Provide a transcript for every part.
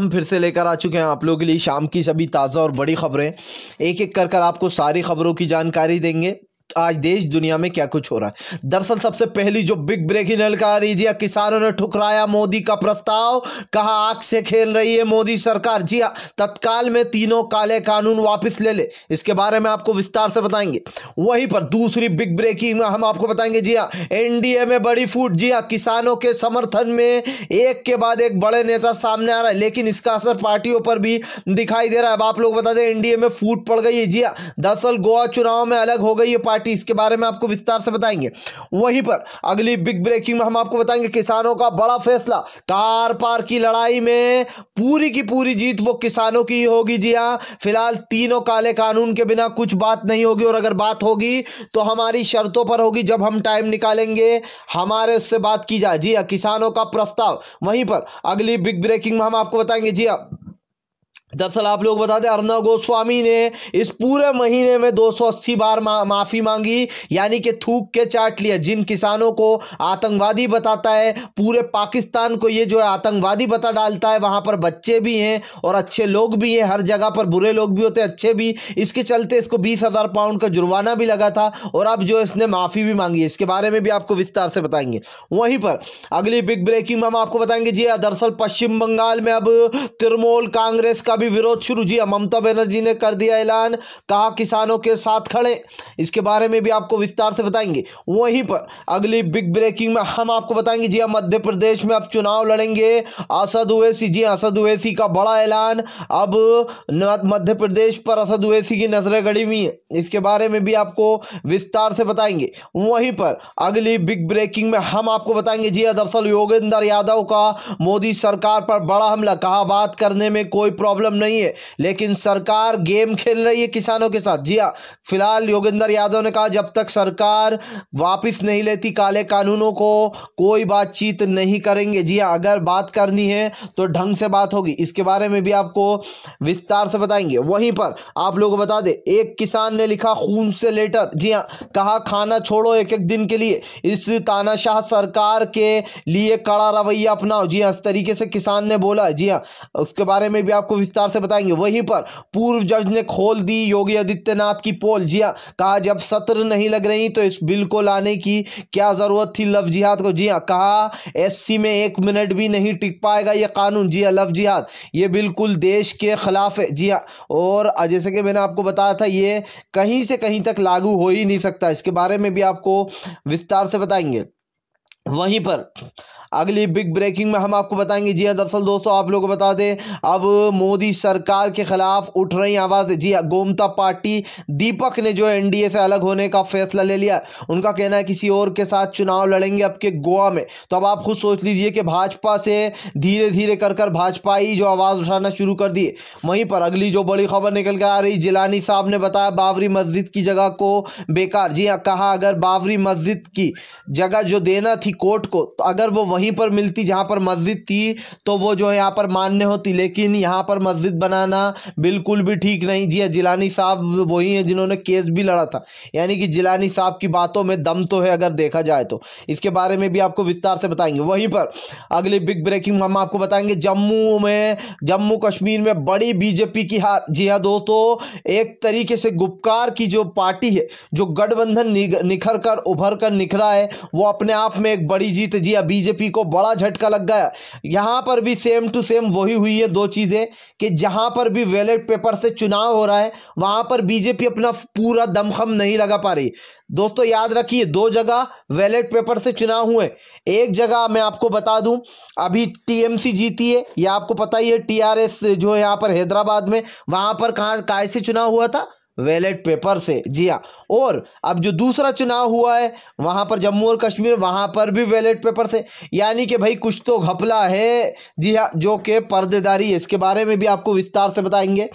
हम फिर से लेकर आ चुके हैं आप लोगों के लिए शाम की सभी ताज़ा और बड़ी खबरें एक एक कर कर आपको सारी खबरों की जानकारी देंगे आज देश दुनिया में क्या कुछ हो रहा है दरअसल सबसे पहली जो बिग ब्रेकिंग अलकार हाँ, किसानों ने ठुकराया मोदी का प्रस्ताव कहा आग से खेल रही है मोदी सरकार जी हाँ तत्काल में तीनों काले कानून वापस ले ले इसके बारे में आपको विस्तार से बताएंगे वहीं पर दूसरी बिग ब्रेकिंग में हम आपको बताएंगे जी हाँ एनडीए में बड़ी फूट जी हाँ किसानों के समर्थन में एक के बाद एक बड़े नेता सामने आ रहा है लेकिन इसका असर पार्टियों पर भी दिखाई दे रहा है अब आप लोग बता दें एनडीए में फूट पड़ गई है जी हाँ दरअसल गोवा चुनाव में अलग हो गई है पार्टी पार्टी इसके बारे में आपको विस्तार से बताएंगे वहीं पर अगली बिग ब्रेकिंग में हम आपको बताएंगे किसानों का बड़ा फैसला कार पार की लड़ाई में पूरी की पूरी जीत वो किसानों की होगी जी हाँ फिलहाल तीनों काले कानून के बिना कुछ बात नहीं होगी और अगर बात होगी तो हमारी शर्तों पर होगी जब हम टाइम निकालेंगे हमारे उससे बात की जाए जी हाँ किसानों का प्रस्ताव वहीं पर अगली बिग ब्रेकिंग में हम आपको बताएंगे जी हाँ दरअसल आप लोग बता दें अर्णव गोस्वामी ने इस पूरे महीने में 280 बार मा, माफ़ी मांगी यानी कि थूक के चाट लिया जिन किसानों को आतंकवादी बताता है पूरे पाकिस्तान को ये जो है आतंकवादी बता डालता है वहाँ पर बच्चे भी हैं और अच्छे लोग भी हैं हर जगह पर बुरे लोग भी होते हैं अच्छे भी इसके चलते इसको बीस हज़ार पाउंड का जुर्माना भी लगा था और अब जो इसने माफ़ी भी मांगी है इसके बारे में भी आपको विस्तार से बताएंगे वहीं पर अगली बिग ब्रेकिंग में हम आपको बताएंगे जी हाँ, दरअसल पश्चिम बंगाल में अब तृणमूल कांग्रेस का भी विरोध शुरू जी हाँ, ममता बनर्जी ने कर दिया ऐलान कहा किसानों के साथ खड़े इसके बारे में भी आपको विस्तार से बताएंगे वहीं पर अगली बिग ब्रेकिंग में हम आपको बताएंगे जी हम हाँ, मध्य प्रदेश में अब चुनाव लड़ेंगे असद उवैसी जी हाँ, असद उवैसी का बड़ा ऐलान अब मध्य प्रदेश पर असद उवैसी की नजरें गड़ी हुई हैं इसके बारे में भी आपको विस्तार से बताएंगे वहीं पर अगली बिग ब्रेकिंग में हम आपको बताएंगे जी दरअसल योगेंद्र यादव का मोदी सरकार पर बड़ा हमला कहा बात करने में कोई प्रॉब्लम प्रॉब्लम मतलब नहीं है लेकिन सरकार गेम खेल रही है किसानों के साथ जी हाँ फिलहाल योगेंद्र यादव ने कहा जब तक सरकार वापस नहीं लेती काले कानूनों को कोई बातचीत नहीं करेंगे जी हाँ अगर बात करनी है तो ढंग से बात होगी इसके बारे में भी आपको विस्तार से बताएंगे वहीं पर आप लोग बता दें एक किसान ने लिखा खून से लेटर जी हाँ कहा खाना छोड़ो एक एक दिन के लिए इस तानाशाह सरकार के लिए कड़ा रवैया अपनाओ जी हाँ इस तरीके से किसान ने बोला जी हाँ उसके बारे में भी आपको विस्तार विस्तार से बताएंगे वहीं पर पूर्व जज ने खोल दी योगी आदित्यनाथ की पोल जी हाँ कहा जब सत्र नहीं लग रही तो इस बिल को लाने की क्या ज़रूरत थी लव जिहाद को जी हाँ कहा एससी में एक मिनट भी नहीं टिक पाएगा यह कानून जी हाँ लव जिहाद ये बिल्कुल देश के ख़िलाफ़ है जी हाँ और जैसे कि मैंने आपको बताया था ये कहीं से कहीं तक लागू हो ही नहीं सकता इसके बारे में भी आपको विस्तार से बताएंगे वहीं पर अगली बिग ब्रेकिंग में हम आपको बताएंगे जी हाँ दरअसल दोस्तों आप लोगों को बता दें अब मोदी सरकार के खिलाफ उठ रही आवाज़ जी हाँ गोमता पार्टी दीपक ने जो एनडीए से अलग होने का फैसला ले लिया उनका कहना है किसी और के साथ चुनाव लड़ेंगे अब के गोवा में तो अब आप खुद सोच लीजिए कि भाजपा से धीरे धीरे कर कर भाजपा ही जो आवाज़ उठाना शुरू कर दी वहीं पर अगली जो बड़ी खबर निकल कर आ रही जिलानी साहब ने बताया बाबरी मस्जिद की जगह को बेकार जी हाँ कहा अगर बाबरी मस्जिद की जगह जो देना थी कोर्ट को तो अगर वो वहीं वहीं पर मिलती जहाँ पर मस्जिद थी तो वो जो है यहाँ पर मान्य होती लेकिन यहाँ पर मस्जिद बनाना बिल्कुल भी ठीक नहीं जी हाँ, जिलानी साहब वही हैं जिन्होंने केस भी लड़ा था यानी कि जिलानी साहब की बातों में दम तो है अगर देखा जाए तो इसके बारे में भी आपको विस्तार से बताएंगे वहीं पर अगली बिग ब्रेकिंग हम आपको बताएंगे जम्मू में जम्मू कश्मीर में बड़ी बीजेपी की हार जी हाँ दोस्तों एक तरीके से गुप्कार की जो पार्टी है जो गठबंधन निखर कर उभर कर निखरा है वो अपने आप में एक बड़ी जीत जी हाँ, बीजेपी बीजेपी को बड़ा झटका लग गया यहाँ पर भी सेम टू सेम वही हुई है दो चीज़ें कि जहाँ पर भी वैलेट पेपर से चुनाव हो रहा है वहाँ पर बीजेपी अपना पूरा दमखम नहीं लगा पा रही दोस्तों याद रखिए दो जगह वैलेट पेपर से चुनाव हुए एक जगह मैं आपको बता दूं अभी टीएमसी जीती है या आपको पता ही है टीआरएस जो है यहाँ पर हैदराबाद में वहाँ पर कहाँ काय से चुनाव हुआ था वैलेट पेपर से जी हाँ और अब जो दूसरा चुनाव हुआ है वहाँ पर जम्मू और कश्मीर वहाँ पर भी वैलेट पेपर से यानी कि भाई कुछ तो घपला है जी हाँ जो कि पर्देदारी है इसके बारे में भी आपको विस्तार से बताएंगे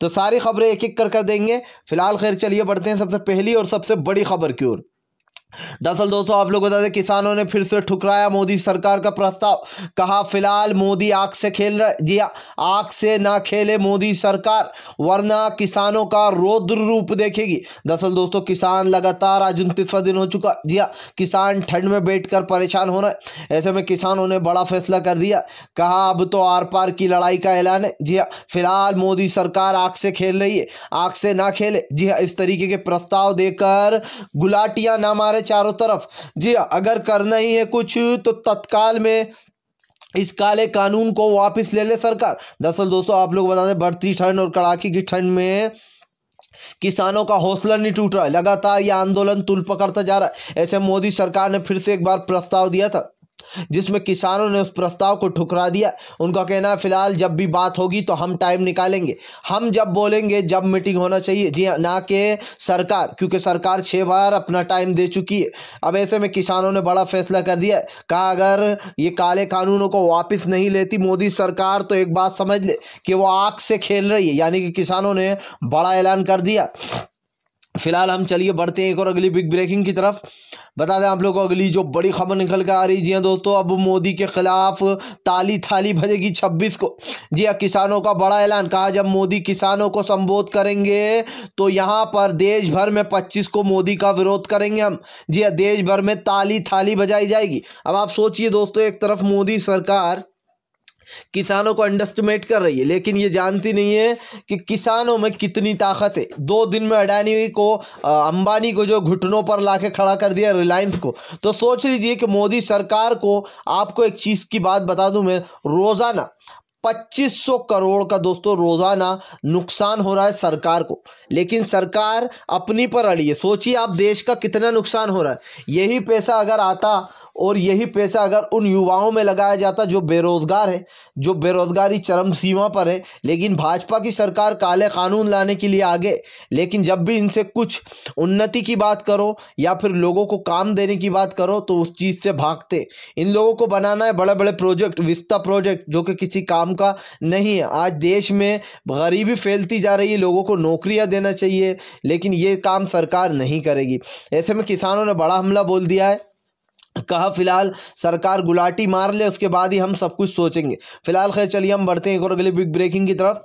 तो सारी खबरें एक एक कर कर देंगे फिलहाल खैर चलिए बढ़ते हैं सबसे पहली और सबसे बड़ी खबर की ओर दरअसल दोस्तों आप लोग बता दें किसानों ने फिर से ठुकराया मोदी सरकार का प्रस्ताव कहा फिलहाल मोदी आग से खेल रहे जी हाँ, आग से ना खेले मोदी सरकार वरना किसानों का रोद्र रूप देखेगी दरअसल दोस्तों किसान लगातार आज उनतीसवा दिन हो चुका जी हाँ किसान ठंड में बैठकर परेशान हो रहे ऐसे में किसानों ने बड़ा फैसला कर दिया कहा अब तो आर पार की लड़ाई का ऐलान है जी हाँ फिलहाल मोदी सरकार आग से खेल रही है आग से ना खेले जी हाँ इस तरीके के प्रस्ताव देकर गुलाटियाँ ना मारे है चारों तरफ जी हाँ, अगर करना ही है कुछ तो तत्काल में इस काले कानून को वापस ले ले सरकार दरअसल दोस्तों आप लोग बता दें बढ़ती ठंड और कड़ाके की ठंड में किसानों का हौसला नहीं टूट रहा लगातार यह आंदोलन तुल पकड़ता जा रहा है ऐसे मोदी सरकार ने फिर से एक बार प्रस्ताव दिया था जिसमें किसानों ने उस प्रस्ताव को ठुकरा दिया उनका कहना है फिलहाल जब भी बात होगी तो हम टाइम निकालेंगे हम जब बोलेंगे जब मीटिंग होना चाहिए जी हाँ, ना कि सरकार क्योंकि सरकार छः बार अपना टाइम दे चुकी है अब ऐसे में किसानों ने बड़ा फैसला कर दिया कहा अगर ये काले कानूनों को वापस नहीं लेती मोदी सरकार तो एक बात समझ ले कि वो आग से खेल रही है यानी कि किसानों ने बड़ा ऐलान कर दिया फिलहाल हम चलिए बढ़ते हैं एक और अगली बिग ब्रेकिंग की तरफ बता दें आप लोगों को अगली जो बड़ी खबर निकल कर आ रही जी जी हाँ दोस्तों अब मोदी के खिलाफ ताली थाली भजेगी 26 को जी हाँ किसानों का बड़ा ऐलान कहा जब मोदी किसानों को संबोध करेंगे तो यहाँ पर देश भर में 25 को मोदी का विरोध करेंगे हम जी हाँ देश भर में ताली थाली बजाई जाएगी अब आप सोचिए दोस्तों एक तरफ मोदी सरकार किसानों को अंडरस्टिमेट कर रही है लेकिन ये जानती नहीं है कि किसानों में कितनी ताकत है दो दिन में अडानी को अंबानी को जो घुटनों पर लाके खड़ा कर दिया रिलायंस को तो सोच लीजिए कि मोदी सरकार को आपको एक चीज़ की बात बता दूं मैं रोज़ाना 2500 करोड़ का दोस्तों रोज़ाना नुकसान हो रहा है सरकार को लेकिन सरकार अपनी पर अड़ी है सोचिए आप देश का कितना नुकसान हो रहा है यही पैसा अगर आता और यही पैसा अगर उन युवाओं में लगाया जाता जो बेरोज़गार है जो बेरोज़गारी चरम सीमा पर है लेकिन भाजपा की सरकार काले कानून लाने के लिए आगे लेकिन जब भी इनसे कुछ उन्नति की बात करो या फिर लोगों को काम देने की बात करो तो उस चीज़ से भागते इन लोगों को बनाना है बड़े बड़े प्रोजेक्ट विस्ता प्रोजेक्ट जो कि किसी काम का नहीं है आज देश में गरीबी फैलती जा रही है लोगों को नौकरियाँ देना चाहिए लेकिन ये काम सरकार नहीं करेगी ऐसे में किसानों ने बड़ा हमला बोल दिया है कहा फिलहाल सरकार गुलाटी मार ले उसके बाद ही हम सब कुछ सोचेंगे फिलहाल खैर चलिए हम बढ़ते हैं एक और अगली बिग ब्रेकिंग की तरफ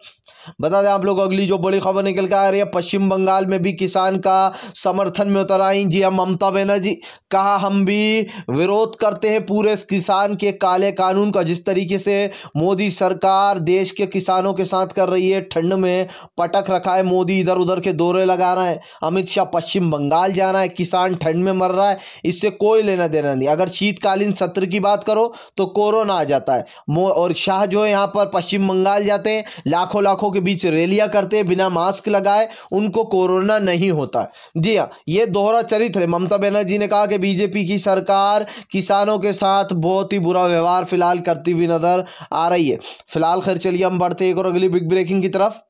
बता दें आप लोग अगली जो बड़ी खबर निकल कर आ रही है पश्चिम बंगाल में भी किसान का समर्थन में उतर आई जी हम हाँ, ममता बनर्जी कहा हम भी विरोध करते हैं पूरे किसान के काले कानून का जिस तरीके से मोदी सरकार देश के किसानों के साथ कर रही है ठंड में पटक रखा है मोदी इधर उधर के दौरे लगा रहा है अमित शाह पश्चिम बंगाल जा रहा है किसान ठंड में मर रहा है इससे कोई लेना देना गांधी अगर शीतकालीन सत्र की बात करो तो कोरोना आ जाता है और शाह जो है यहाँ पर पश्चिम बंगाल जाते हैं लाखों लाखों के बीच रैलियाँ करते हैं बिना मास्क लगाए उनको कोरोना नहीं होता जी हाँ ये दोहरा चरित्र है ममता बनर्जी ने कहा कि बीजेपी की सरकार किसानों के साथ बहुत ही बुरा व्यवहार फिलहाल करती हुई नज़र आ रही है फिलहाल खैर चलिए हम बढ़ते एक और अगली बिग ब्रेकिंग की तरफ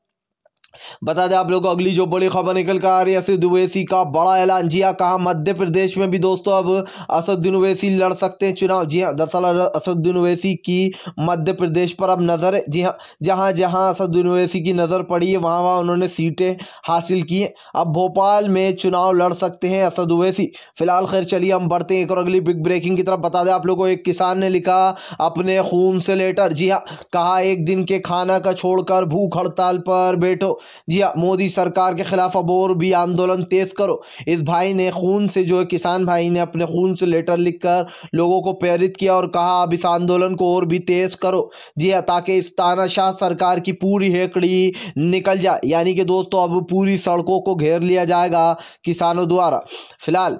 बता दें आप लोगों को अगली जो बड़ी खबर निकल कर आ रही है असद उवैसी का बड़ा ऐलान जी हाँ कहा मध्य प्रदेश में भी दोस्तों अब असदुद्दीन उवैसी लड़ सकते हैं चुनाव जी हाँ दरअसल असदुद्दीन उवैसी की मध्य प्रदेश पर अब नज़र है जी हाँ जहाँ जहाँ असदुद्दीन उवैसी की नज़र पड़ी है वहाँ वहाँ उन्होंने सीटें हासिल की हैं अब भोपाल में चुनाव लड़ सकते हैं असद उवैसी फिलहाल खैर चलिए हम बढ़ते हैं एक और अगली बिग ब्रेकिंग की तरफ बता दें आप लोगों को एक किसान ने लिखा अपने खून से लेटर जी हाँ कहा एक दिन के खाना का छोड़कर भूख हड़ताल पर बैठो जी हाँ, मोदी सरकार के खिलाफ अब और भी आंदोलन तेज करो इस भाई ने खून से जो है किसान भाई ने अपने खून से लेटर लिखकर लोगों को प्रेरित किया और कहा अब इस आंदोलन को और भी तेज करो जी हाँ, ताकि इस तानाशाह सरकार की पूरी हेकड़ी निकल जाए यानी कि दोस्तों अब पूरी सड़कों को घेर लिया जाएगा किसानों द्वारा फिलहाल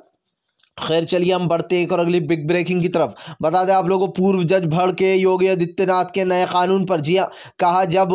खैर चलिए हम बढ़ते हैं एक और अगली बिग ब्रेकिंग की तरफ बता दें आप लोगों को पूर्व जज भड़ के योगी आदित्यनाथ के नए कानून पर जी हाँ, कहा जब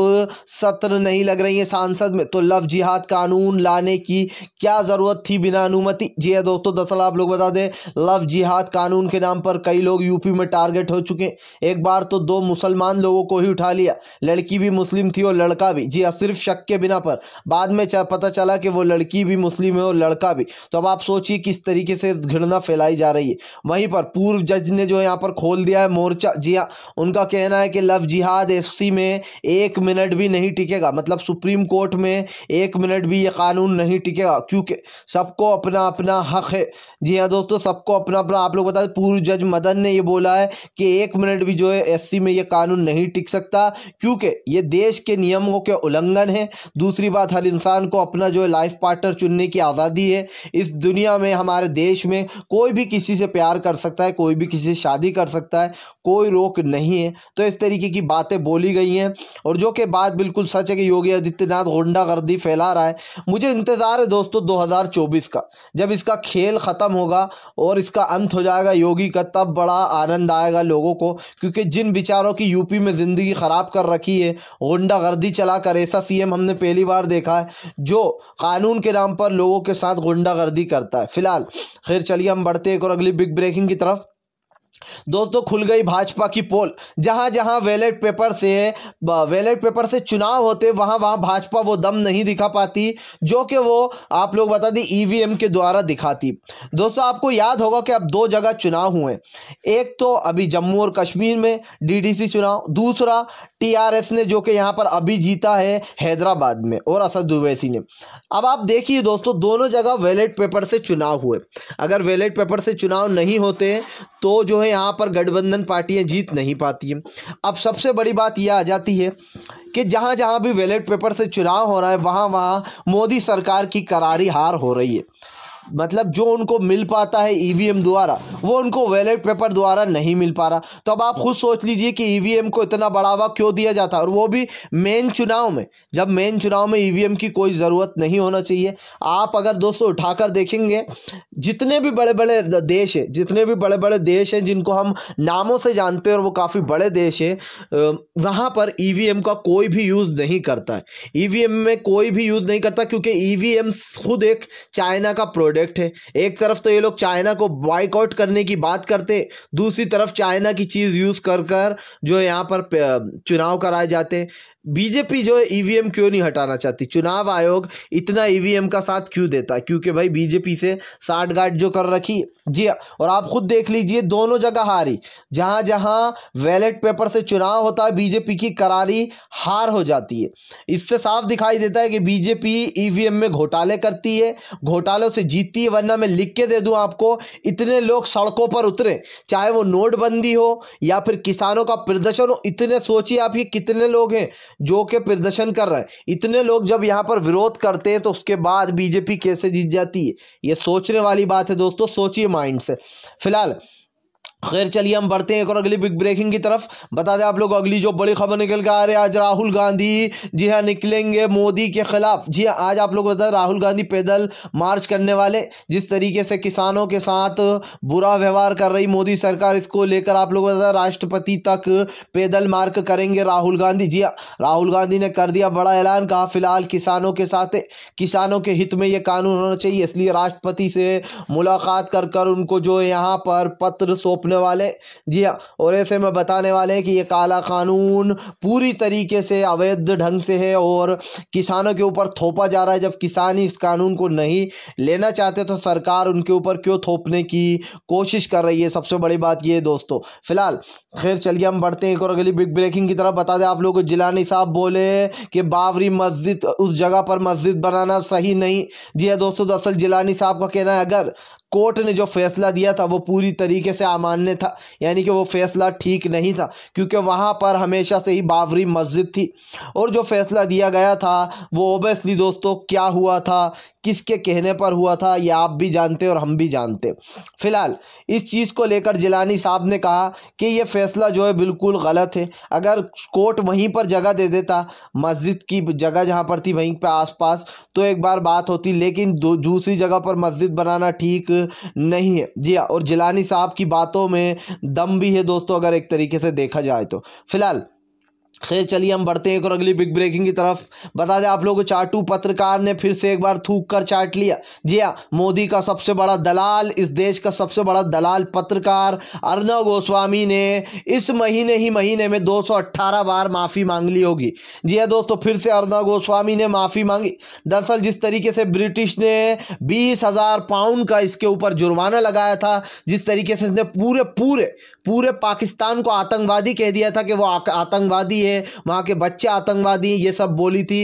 सत्र नहीं लग रही है सांसद में तो लव जिहाद कानून लाने की क्या ज़रूरत थी बिना अनुमति जी है हाँ दोस्तों दरअसल आप लोग बता दें लव जिहाद कानून के नाम पर कई लोग यूपी में टारगेट हो चुके हैं एक बार तो दो मुसलमान लोगों को ही उठा लिया लड़की भी मुस्लिम थी और लड़का भी जी हाँ सिर्फ शक के बिना पर बाद में पता चला कि वो लड़की भी मुस्लिम है और लड़का भी तो अब आप सोचिए किस तरीके से घृणा भावना फैलाई जा रही है वहीं पर पूर्व जज ने जो यहाँ पर खोल दिया है मोर्चा जी हाँ उनका कहना है कि लव जिहाद एस में एक मिनट भी नहीं टिकेगा मतलब सुप्रीम कोर्ट में एक मिनट भी ये कानून नहीं टिकेगा क्योंकि सबको अपना अपना हक है जी हाँ दोस्तों सबको अपना अपना आप लोग बता पूर्व जज मदन ने ये बोला है कि एक मिनट भी जो है एस में ये कानून नहीं टिक सकता क्योंकि ये देश के नियमों के उल्लंघन है दूसरी बात हर इंसान को अपना जो है लाइफ पार्टनर चुनने की आज़ादी है इस दुनिया में हमारे देश में कोई भी किसी से प्यार कर सकता है कोई भी किसी से शादी कर सकता है कोई रोक नहीं है तो इस तरीके की बातें बोली गई हैं और जो कि बात बिल्कुल सच है कि योगी आदित्यनाथ गुंडागर्दी फैला रहा है मुझे इंतज़ार है दोस्तों दो का जब इसका खेल ख़त्म होगा और इसका अंत हो जाएगा योगी का तब बड़ा आनंद आएगा लोगों को क्योंकि जिन बिचारों की यूपी में ज़िंदगी ख़राब कर रखी है गुंडागर्दी चला कर ऐसा सीएम हमने पहली बार देखा है जो कानून के नाम पर लोगों के साथ गुंडागर्दी करता है फिलहाल खैर चलिए हम बढ़ते एक और अगली बिग ब्रेकिंग की तरफ दोस्तों खुल गई भाजपा की पोल जहां जहां वैलेट पेपर से वैलेट पेपर से चुनाव होते वहां वहां भाजपा वो दम नहीं दिखा पाती जो कि वो आप लोग बता दी ईवीएम e के द्वारा दिखाती दोस्तों आपको याद होगा कि अब दो जगह चुनाव हुए एक तो अभी जम्मू और कश्मीर में डीडीसी चुनाव दूसरा टीआरएस ने जो कि यहाँ पर अभी जीता है हैदराबाद में और असद उवैसी ने अब आप देखिए दोस्तों दोनों जगह वैलेट पेपर से चुनाव हुए अगर वैलेट पेपर से चुनाव नहीं होते तो जो है यहाँ पर गठबंधन पार्टियाँ जीत नहीं पाती हैं अब सबसे बड़ी बात यह आ जाती है कि जहाँ जहाँ भी बैलेट पेपर से चुनाव हो रहा है वहाँ वहाँ मोदी सरकार की करारी हार हो रही है मतलब जो उनको मिल पाता है ईवीएम e द्वारा वो उनको वैलेट पेपर द्वारा नहीं मिल पा रहा तो अब आप खुद सोच लीजिए कि ईवीएम e को इतना बढ़ावा क्यों दिया जाता है और वो भी मेन चुनाव में जब मेन चुनाव में ईवीएम e की कोई ज़रूरत नहीं होना चाहिए आप अगर दोस्तों उठाकर देखेंगे जितने भी बड़े बड़े देश हैं जितने भी बड़े बड़े देश हैं जिनको हम नामों से जानते हैं और वो काफ़ी बड़े देश हैं वहाँ पर ई का कोई भी यूज़ नहीं करता है ई में कोई भी यूज़ नहीं करता क्योंकि ई खुद एक चाइना का प्रोडक्ट प्रोडक्ट है एक तरफ तो ये लोग चाइना को बॉयकआउट करने की बात करते दूसरी तरफ चाइना की चीज़ यूज़ कर कर जो यहाँ पर चुनाव कराए जाते बीजेपी जो है ईवीएम e क्यों नहीं हटाना चाहती चुनाव आयोग इतना ईवीएम e का साथ क्यों देता है क्योंकि भाई बीजेपी से साठ गाठ जो कर रखी जी हाँ, और आप खुद देख लीजिए दोनों जगह हारी जहां जहां वैलेट पेपर से चुनाव होता है बीजेपी की करारी हार हो जाती है इससे साफ दिखाई देता है कि बीजेपी ईवीएम e में घोटाले करती है घोटालों से जीतती है वरना मैं लिख के दे दूँ आपको इतने लोग सड़कों पर उतरे चाहे वो नोटबंदी हो या फिर किसानों का प्रदर्शन हो इतने सोचिए आप ये कितने लोग हैं जो कि प्रदर्शन कर रहे हैं इतने लोग जब यहाँ पर विरोध करते हैं तो उसके बाद बीजेपी कैसे जीत जाती है ये सोचने वाली बात है दोस्तों सोचिए माइंड से फिलहाल खैर चलिए हम बढ़ते हैं एक और अगली बिग ब्रेकिंग की तरफ बता दें आप लोग अगली जो बड़ी खबर निकल के आ रही है आज राहुल गांधी जी हाँ निकलेंगे मोदी के खिलाफ जी हाँ आज आप लोग बता राहुल गांधी पैदल मार्च करने वाले जिस तरीके से किसानों के साथ बुरा व्यवहार कर रही मोदी सरकार इसको लेकर आप लोग बता राष्ट्रपति तक पैदल मार्च करेंगे राहुल गांधी जी हाँ राहुल गांधी ने कर दिया बड़ा ऐलान कहा फिलहाल किसानों के साथ किसानों के हित में ये कानून होना चाहिए इसलिए राष्ट्रपति से मुलाकात कर कर उनको जो यहाँ पर पत्र सौंपने होने वाले जी हाँ और ऐसे में बताने वाले हैं कि ये काला कानून पूरी तरीके से अवैध ढंग से है और किसानों के ऊपर थोपा जा रहा है जब किसान ही इस कानून को नहीं लेना चाहते तो सरकार उनके ऊपर क्यों थोपने की कोशिश कर रही है सबसे बड़ी बात ये है दोस्तों फिलहाल खैर चलिए हम बढ़ते हैं एक और अगली बिग ब्रेकिंग की तरफ बता दें आप लोगों को जिलानी साहब बोले कि बाबरी मस्जिद उस जगह पर मस्जिद बनाना सही नहीं जी हाँ दोस्तों दरअसल जिलानी साहब का कहना है अगर कोर्ट ने जो फैसला दिया था वो पूरी तरीके से अमान्य था यानी कि वो फैसला ठीक नहीं था क्योंकि वहाँ पर हमेशा से ही बाबरी मस्जिद थी और जो फैसला दिया गया था वो ओबियसली दोस्तों क्या हुआ था किसके कहने पर हुआ था यह आप भी जानते और हम भी जानते फिलहाल इस चीज़ को लेकर जिलानी साहब ने कहा कि यह फैसला जो है बिल्कुल गलत है अगर कोर्ट वहीं पर जगह दे देता मस्जिद की जगह जहाँ पर थी वहीं पर आसपास तो एक बार बात होती लेकिन दूसरी जगह पर मस्जिद बनाना ठीक नहीं है जी हाँ और जिलानी साहब की बातों में दम भी है दोस्तों अगर एक तरीके से देखा जाए तो फिलहाल खैर चलिए हम बढ़ते हैं एक और अगली बिग ब्रेकिंग की तरफ बता दें आप लोगों चाटू पत्रकार ने फिर से एक बार थूक कर चाट लिया जी हाँ मोदी का सबसे बड़ा दलाल इस देश का सबसे बड़ा दलाल पत्रकार अर्नव गोस्वामी ने इस महीने ही महीने में 218 बार माफ़ी मांग ली होगी जी हाँ दोस्तों फिर से अर्नव गोस्वामी ने माफ़ी मांगी दरअसल जिस तरीके से ब्रिटिश ने बीस पाउंड का इसके ऊपर जुर्माना लगाया था जिस तरीके से इसने पूरे पूरे पूरे पाकिस्तान को आतंकवादी कह दिया था कि वो आतंकवादी है हैं वहाँ के बच्चे आतंकवादी ये सब बोली थी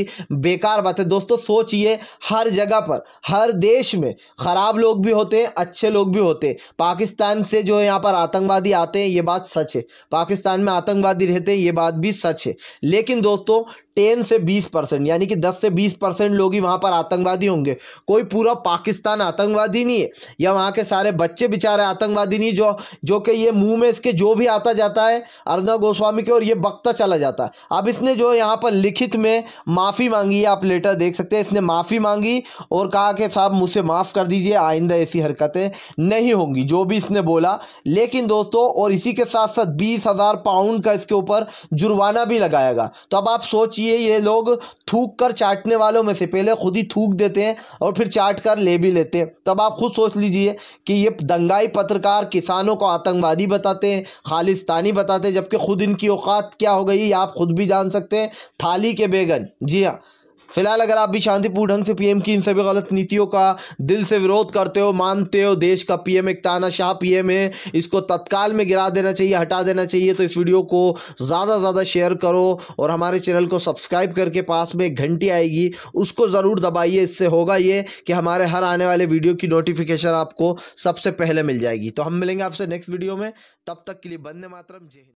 बेकार बात है दोस्तों सोचिए हर जगह पर हर देश में ख़राब लोग भी होते हैं अच्छे लोग भी होते हैं पाकिस्तान से जो है यहाँ पर आतंकवादी आते हैं ये बात सच है पाकिस्तान में आतंकवादी रहते हैं ये बात भी सच है लेकिन दोस्तों टेन से बीस परसेंट यानी कि दस से बीस परसेंट लोग ही वहाँ पर आतंकवादी होंगे कोई पूरा पाकिस्तान आतंकवादी नहीं है या वहाँ के सारे बच्चे बेचारे आतंकवादी नहीं जो जो कि ये मुंह में इसके जो भी आता जाता है अर्धा गोस्वामी के और ये बकता चला जाता है अब इसने जो यहाँ पर लिखित में माफ़ी मांगी है आप लेटर देख सकते हैं इसने माफ़ी मांगी और कहा कि साहब मुझसे माफ़ कर दीजिए आइंदा ऐसी हरकतें नहीं होंगी जो भी इसने बोला लेकिन दोस्तों और इसी के साथ साथ बीस हज़ार पाउंड का इसके ऊपर जुर्माना भी लगाएगा तो अब आप सोचिए इसलिए ये लोग थूक कर चाटने वालों में से पहले खुद ही थूक देते हैं और फिर चाट कर ले भी लेते हैं तब आप खुद सोच लीजिए कि ये दंगाई पत्रकार किसानों को आतंकवादी बताते हैं खालिस्तानी बताते हैं जबकि खुद इनकी औकात क्या हो गई आप खुद भी जान सकते हैं थाली के बेगन जी हाँ फिलहाल अगर आप भी शांतिपूर्ण ढंग से पीएम की इन सभी गलत नीतियों का दिल से विरोध करते हो मानते हो देश का पीएम एक तानाशाह पीएम है इसको तत्काल में गिरा देना चाहिए हटा देना चाहिए तो इस वीडियो को ज़्यादा से ज़्यादा शेयर करो और हमारे चैनल को सब्सक्राइब करके पास में एक घंटी आएगी उसको ज़रूर दबाइए इससे होगा ये कि हमारे हर आने वाले वीडियो की नोटिफिकेशन आपको सबसे पहले मिल जाएगी तो हम मिलेंगे आपसे नेक्स्ट वीडियो में तब तक के लिए बंदे मातरम जय हिंद